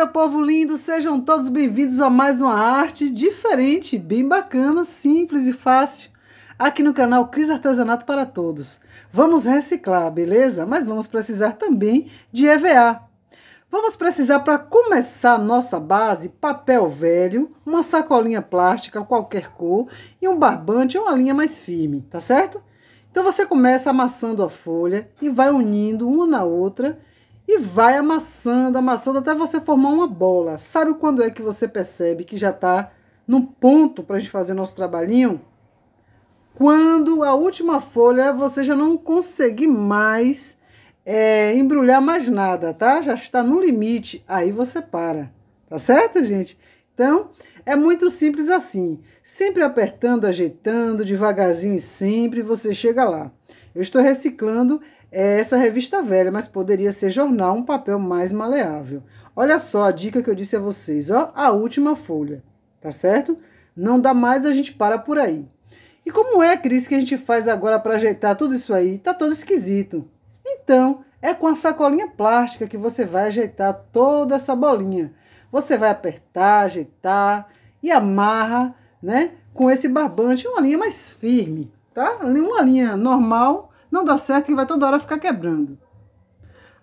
meu povo lindo, sejam todos bem-vindos a mais uma arte diferente, bem bacana, simples e fácil, aqui no canal Cris Artesanato para Todos. Vamos reciclar, beleza? Mas vamos precisar também de EVA. Vamos precisar para começar nossa base, papel velho, uma sacolinha plástica, qualquer cor, e um barbante ou uma linha mais firme, tá certo? Então você começa amassando a folha e vai unindo uma na outra e vai amassando, amassando até você formar uma bola. Sabe quando é que você percebe que já está no ponto para a gente fazer nosso trabalhinho? Quando a última folha você já não conseguir mais é, embrulhar mais nada, tá? Já está no limite, aí você para, tá certo, gente? Então, é muito simples assim. Sempre apertando, ajeitando, devagarzinho e sempre você chega lá. Eu estou reciclando é, essa revista velha, mas poderia ser jornal, um papel mais maleável. Olha só a dica que eu disse a vocês, ó, a última folha, tá certo? Não dá mais, a gente para por aí. E como é, Cris, que a gente faz agora para ajeitar tudo isso aí? Tá todo esquisito. Então, é com a sacolinha plástica que você vai ajeitar toda essa bolinha. Você vai apertar, ajeitar e amarra, né? Com esse barbante, uma linha mais firme, tá? Uma linha normal não dá certo que vai toda hora ficar quebrando.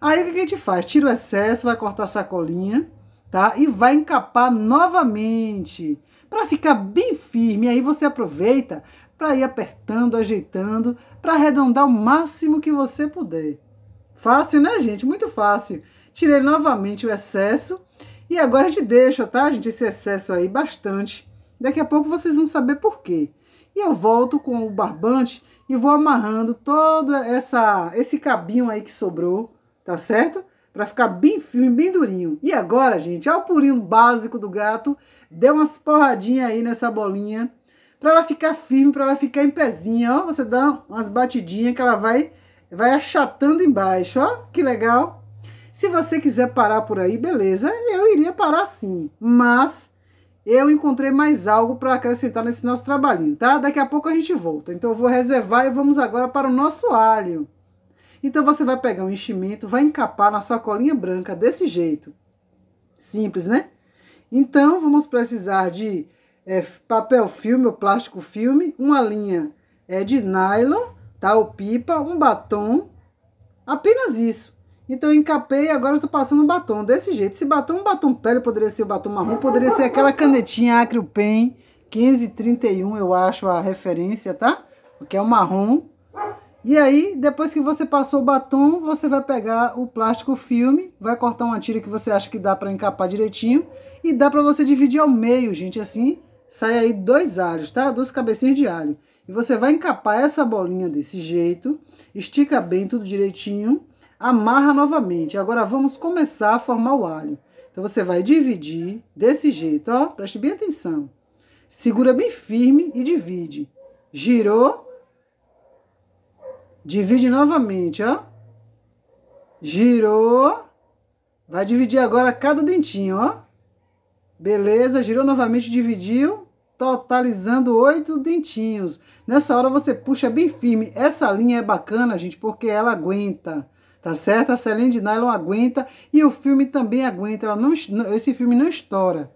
Aí o que a gente faz? Tira o excesso, vai cortar a sacolinha, tá? E vai encapar novamente para ficar bem firme. Aí você aproveita para ir apertando, ajeitando, para arredondar o máximo que você puder. Fácil, né, gente? Muito fácil. Tirei novamente o excesso e agora a gente deixa, tá, gente, esse excesso aí bastante. Daqui a pouco vocês vão saber por quê. E eu volto com o barbante e vou amarrando todo essa, esse cabinho aí que sobrou, tá certo? Para ficar bem firme, bem durinho. E agora, gente, é o pulinho básico do gato. Dê umas porradinhas aí nessa bolinha. Para ela ficar firme, para ela ficar em pezinha, ó. Você dá umas batidinhas que ela vai, vai achatando embaixo, ó. Que legal! Se você quiser parar por aí, beleza, eu iria parar sim. Mas eu encontrei mais algo para acrescentar nesse nosso trabalhinho, tá? Daqui a pouco a gente volta. Então eu vou reservar e vamos agora para o nosso alho. Então você vai pegar um enchimento, vai encapar na sacolinha branca desse jeito. Simples, né? Então vamos precisar de é, papel filme ou plástico filme, uma linha é, de nylon, tá? O pipa, um batom, apenas isso. Então eu encapei agora eu tô passando um batom desse jeito. Esse batom, é um batom pele, poderia ser o batom marrom, poderia ser aquela canetinha Pen 1531, eu acho a referência, tá? Que é o marrom. E aí, depois que você passou o batom, você vai pegar o plástico filme, vai cortar uma tira que você acha que dá para encapar direitinho e dá para você dividir ao meio, gente, assim, sai aí dois alhos, tá? Duas cabecinhas de alho. E você vai encapar essa bolinha desse jeito, estica bem tudo direitinho amarra novamente. Agora vamos começar a formar o alho. Então você vai dividir desse jeito, ó, preste bem atenção. Segura bem firme e divide. Girou. Divide novamente, ó. Girou. Vai dividir agora cada dentinho, ó. Beleza, girou novamente, dividiu, totalizando oito dentinhos. Nessa hora você puxa bem firme. Essa linha é bacana, gente, porque ela aguenta tá certo? A Celine de Nylon aguenta e o filme também aguenta, ela não, esse filme não estoura.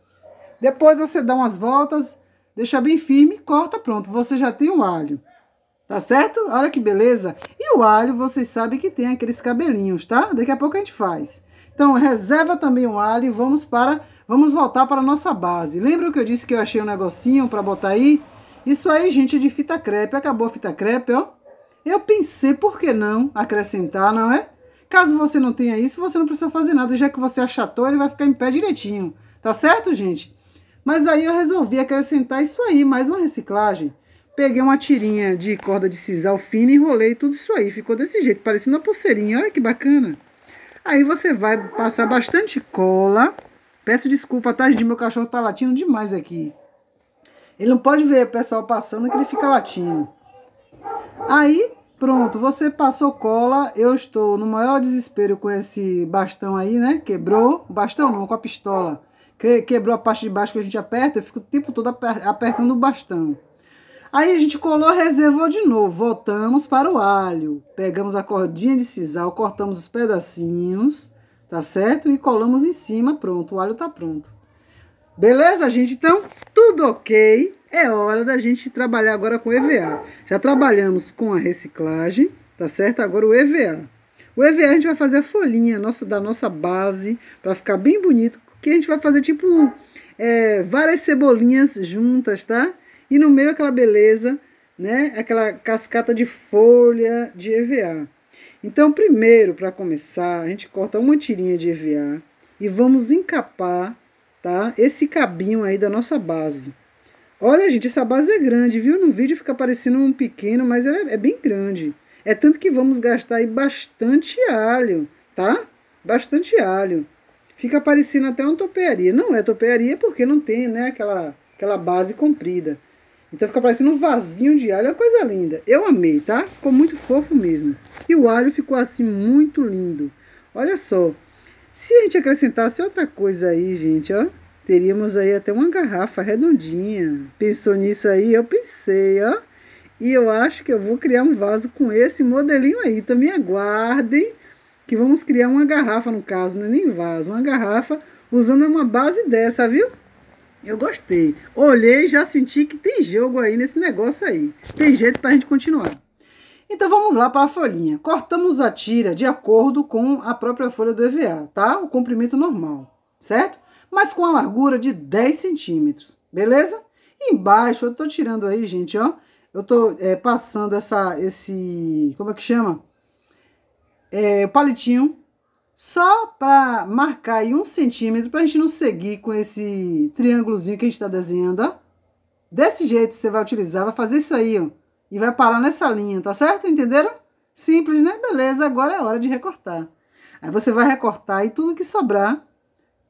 Depois você dá umas voltas, deixa bem firme, corta, pronto, você já tem o alho. Tá certo? Olha que beleza. E o alho, vocês sabem que tem aqueles cabelinhos, tá? Daqui a pouco a gente faz. Então, reserva também o alho e vamos para Vamos voltar para a nossa base. Lembra que eu disse que eu achei um negocinho para botar aí? Isso aí, gente, é de fita crepe. Acabou a fita crepe, ó. Eu pensei, por que não acrescentar, não é? Caso você não tenha isso, você não precisa fazer nada, já que você achatou, é ele vai ficar em pé direitinho. Tá certo, gente? Mas aí eu resolvi acrescentar isso aí, mais uma reciclagem. Peguei uma tirinha de corda de sisal fina, enrolei tudo isso aí. Ficou desse jeito, parecendo uma pulseirinha. Olha que bacana. Aí você vai passar bastante cola. Peço desculpa, a tarde de meu cachorro tá latindo demais aqui. Ele não pode ver o pessoal passando que ele fica latindo. Aí Pronto, você passou cola, eu estou no maior desespero com esse bastão aí, né? Quebrou, bastão não, com a pistola. Que, quebrou a parte de baixo que a gente aperta, eu fico o tempo todo aper, apertando o bastão. Aí a gente colou, reservou de novo, voltamos para o alho. Pegamos a cordinha de sisal, cortamos os pedacinhos, tá certo? E colamos em cima, pronto, o alho tá pronto. Beleza, gente? Então, tudo ok é hora da gente trabalhar agora com EVA. Já trabalhamos com a reciclagem, tá certo? Agora o EVA. O EVA a gente vai fazer a folhinha nossa, da nossa base para ficar bem bonito, que a gente vai fazer tipo é, várias cebolinhas juntas, tá? E no meio aquela beleza, né? Aquela cascata de folha de EVA. Então, primeiro, para começar, a gente corta uma tirinha de EVA e vamos encapar, tá? Esse cabinho aí da nossa base. Olha, gente, essa base é grande, viu? No vídeo fica parecendo um pequeno, mas é, é bem grande. É tanto que vamos gastar aí bastante alho, tá? Bastante alho. Fica parecendo até uma topearia. Não é topearia porque não tem, né, aquela, aquela base comprida. Então fica parecendo um vasinho de alho, é uma coisa linda. Eu amei, tá? Ficou muito fofo mesmo. E o alho ficou assim muito lindo. Olha só. Se a gente acrescentasse outra coisa aí, gente, ó. Teríamos aí até uma garrafa redondinha. Pensou nisso aí? Eu pensei, ó. E eu acho que eu vou criar um vaso com esse modelinho aí. Então me aguardem que vamos criar uma garrafa, no caso, não é nem vaso, uma garrafa usando uma base dessa, viu? Eu gostei. Olhei e já senti que tem jogo aí nesse negócio aí. Tem jeito para a gente continuar. Então vamos lá para a folhinha. Cortamos a tira de acordo com a própria folha do EVA, tá? O comprimento normal, certo? mas com a largura de 10 centímetros, beleza? Embaixo, eu tô tirando aí, gente, ó, eu tô é, passando essa, esse, como é que chama? É, palitinho, só para marcar aí um centímetro, para a gente não seguir com esse triângulozinho que a gente está desenhando, ó. Desse jeito você vai utilizar, vai fazer isso aí, ó, e vai parar nessa linha, tá certo? Entenderam? Simples, né? Beleza, agora é hora de recortar. Aí você vai recortar e tudo que sobrar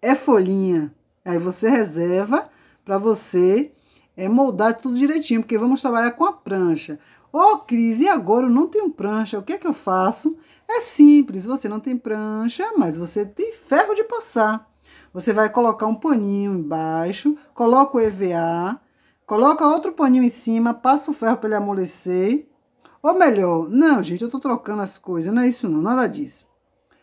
é folhinha. Aí você reserva para você é, moldar tudo direitinho, porque vamos trabalhar com a prancha. Ô, oh, Cris, e agora eu não tenho prancha, o que é que eu faço? É simples, você não tem prancha, mas você tem ferro de passar. Você vai colocar um paninho embaixo, coloca o EVA, coloca outro paninho em cima, passa o ferro para ele amolecer. Ou melhor, não, gente, eu estou trocando as coisas, não é isso não, nada disso.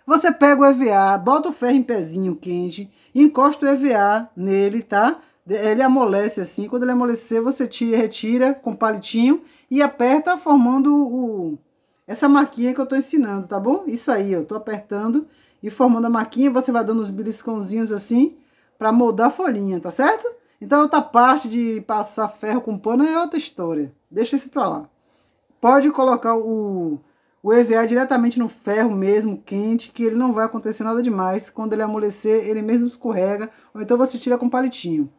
Você pega o EVA, bota o ferro em pezinho quente, encosta o EVA nele, tá? Ele amolece assim. Quando ele amolecer, você tira, retira com palitinho e aperta formando o, essa marquinha que eu tô ensinando, tá bom? Isso aí, eu tô apertando e formando a marquinha. Você vai dando uns beliscãozinhos assim para moldar a folhinha, tá certo? Então, outra parte de passar ferro com pano é outra história. Deixa isso pra lá. Pode colocar o o EVA é diretamente no ferro mesmo, quente, que ele não vai acontecer nada demais. Quando ele amolecer, ele mesmo escorrega, ou então você tira com palitinho.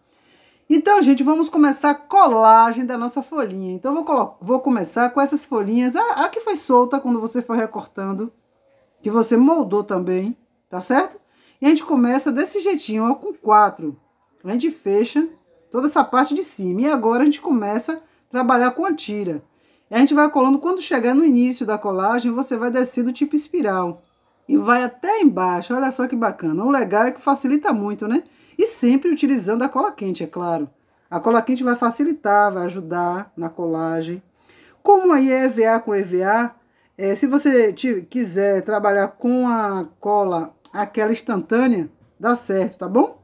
Então, gente, vamos começar a colagem da nossa folhinha. Então, vou, vou começar com essas folhinhas, a, a que foi solta quando você foi recortando, que você moldou também, tá certo? E a gente começa desse jeitinho, ó, com quatro. A gente fecha toda essa parte de cima. E agora a gente começa a trabalhar com a tira. E a gente vai colando, quando chegar no início da colagem, você vai descer do tipo espiral. E vai até embaixo, olha só que bacana. O legal é que facilita muito, né? E sempre utilizando a cola quente, é claro. A cola quente vai facilitar, vai ajudar na colagem. Como aí é EVA com EVA, é, se você te, quiser trabalhar com a cola, aquela instantânea, dá certo, tá bom?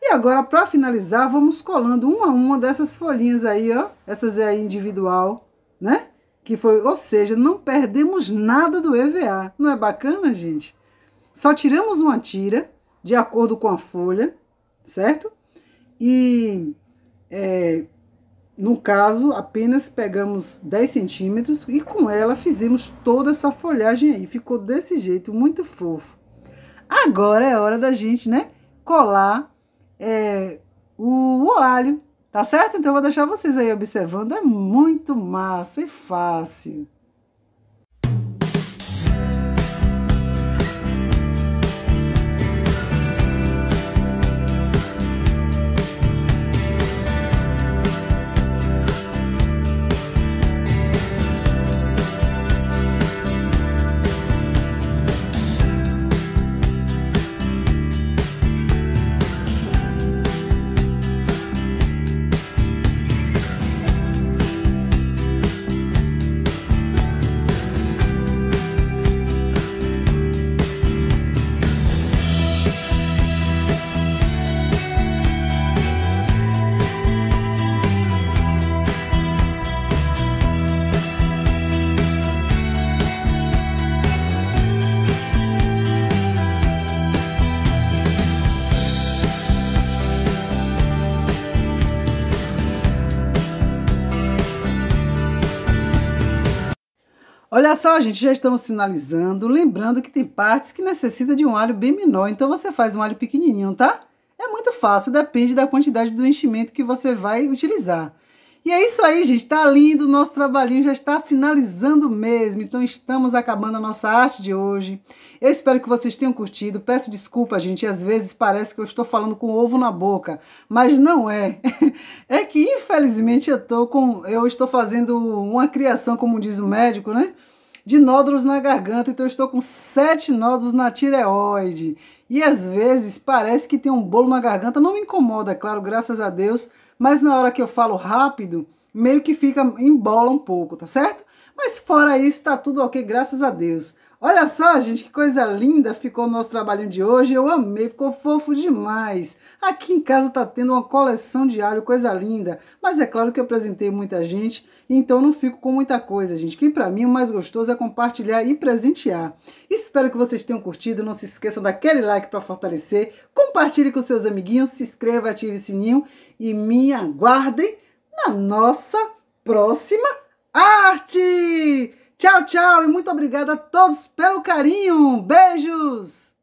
E agora, para finalizar, vamos colando uma a uma dessas folhinhas aí, ó. Essas aí individual né? Que foi, ou seja, não perdemos nada do EVA. Não é bacana, gente? Só tiramos uma tira de acordo com a folha, certo? E é, no caso, apenas pegamos 10 centímetros e com ela fizemos toda essa folhagem aí. Ficou desse jeito, muito fofo. Agora é hora da gente, né, colar é, o alho Tá certo? Então eu vou deixar vocês aí observando. É muito massa e fácil. Olha só, gente, já estamos finalizando. Lembrando que tem partes que necessita de um alho bem menor, então você faz um alho pequenininho, tá? É muito fácil, depende da quantidade do enchimento que você vai utilizar. E é isso aí, gente. Tá lindo, nosso trabalhinho já está finalizando mesmo. Então estamos acabando a nossa arte de hoje. Eu espero que vocês tenham curtido. Peço desculpa, gente. Às vezes parece que eu estou falando com ovo na boca, mas não é. É que infelizmente eu tô com eu estou fazendo uma criação, como diz o médico, né? de nódulos na garganta, então eu estou com sete nódulos na tireoide. E às vezes parece que tem um bolo na garganta, não me incomoda, é claro, graças a Deus mas na hora que eu falo rápido, meio que fica embola um pouco, tá certo? Mas fora isso, tá tudo ok, graças a Deus. Olha só, gente, que coisa linda ficou o nosso trabalho de hoje. Eu amei, ficou fofo demais. Aqui em casa tá tendo uma coleção de alho, coisa linda. Mas é claro que eu apresentei muita gente, então não fico com muita coisa, gente. Que para mim o mais gostoso é compartilhar e presentear. Espero que vocês tenham curtido. Não se esqueçam daquele like para fortalecer. Compartilhe com seus amiguinhos, se inscreva, ative o sininho e me aguardem na nossa próxima arte! Tchau, tchau e muito obrigada a todos pelo carinho. Beijos!